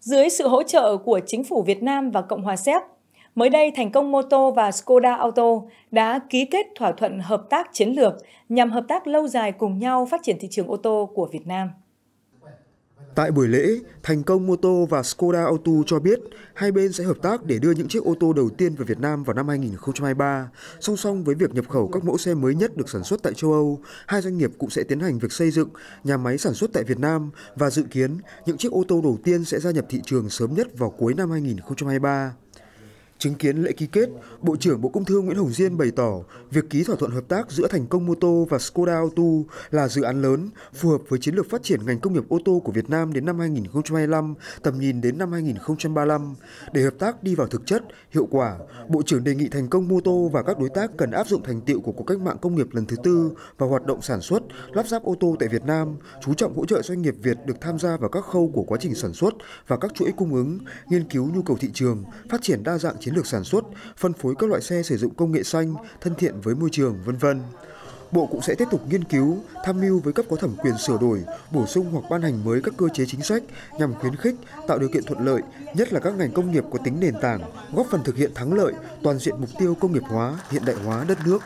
dưới sự hỗ trợ của chính phủ Việt Nam và Cộng hòa Séc. Mới đây, Thành công Moto và Skoda Auto đã ký kết thỏa thuận hợp tác chiến lược nhằm hợp tác lâu dài cùng nhau phát triển thị trường ô tô của Việt Nam. Tại buổi lễ, Thành công Mô tô và Skoda Auto cho biết hai bên sẽ hợp tác để đưa những chiếc ô tô đầu tiên về Việt Nam vào năm 2023. Song song với việc nhập khẩu các mẫu xe mới nhất được sản xuất tại châu Âu, hai doanh nghiệp cũng sẽ tiến hành việc xây dựng nhà máy sản xuất tại Việt Nam và dự kiến những chiếc ô tô đầu tiên sẽ gia nhập thị trường sớm nhất vào cuối năm 2023. Chứng kiến lễ ký kết, Bộ trưởng Bộ Công Thương Nguyễn Hồng Diên bày tỏ việc ký thỏa thuận hợp tác giữa Thành công Mô tô và Skoda Auto là dự án lớn, phù hợp với chiến lược phát triển ngành công nghiệp ô tô của Việt Nam đến năm 2025, tầm nhìn đến năm 2035. Để hợp tác đi vào thực chất, hiệu quả, Bộ trưởng đề nghị Thành công Mô tô và các đối tác cần áp dụng thành tiệu của cuộc cách mạng công nghiệp lần thứ tư và hoạt động sản xuất, lắp ráp ô tô tại Việt Nam, chú trọng hỗ trợ doanh nghiệp Việt được tham gia vào các khâu của quá trình sản xuất và các chuỗi cung ứng, nghiên cứu nhu cầu thị trường, phát triển đa dạng chiến lược sản xuất, phân phối các loại xe sử dụng công nghệ xanh, thân thiện với môi trường, vân vân. Bộ cũng sẽ tiếp tục nghiên cứu, tham mưu với cấp có thẩm quyền sửa đổi, bổ sung hoặc ban hành mới các cơ chế chính sách nhằm khuyến khích, tạo điều kiện thuận lợi, nhất là các ngành công nghiệp có tính nền tảng, góp phần thực hiện thắng lợi toàn diện mục tiêu công nghiệp hóa, hiện đại hóa đất nước.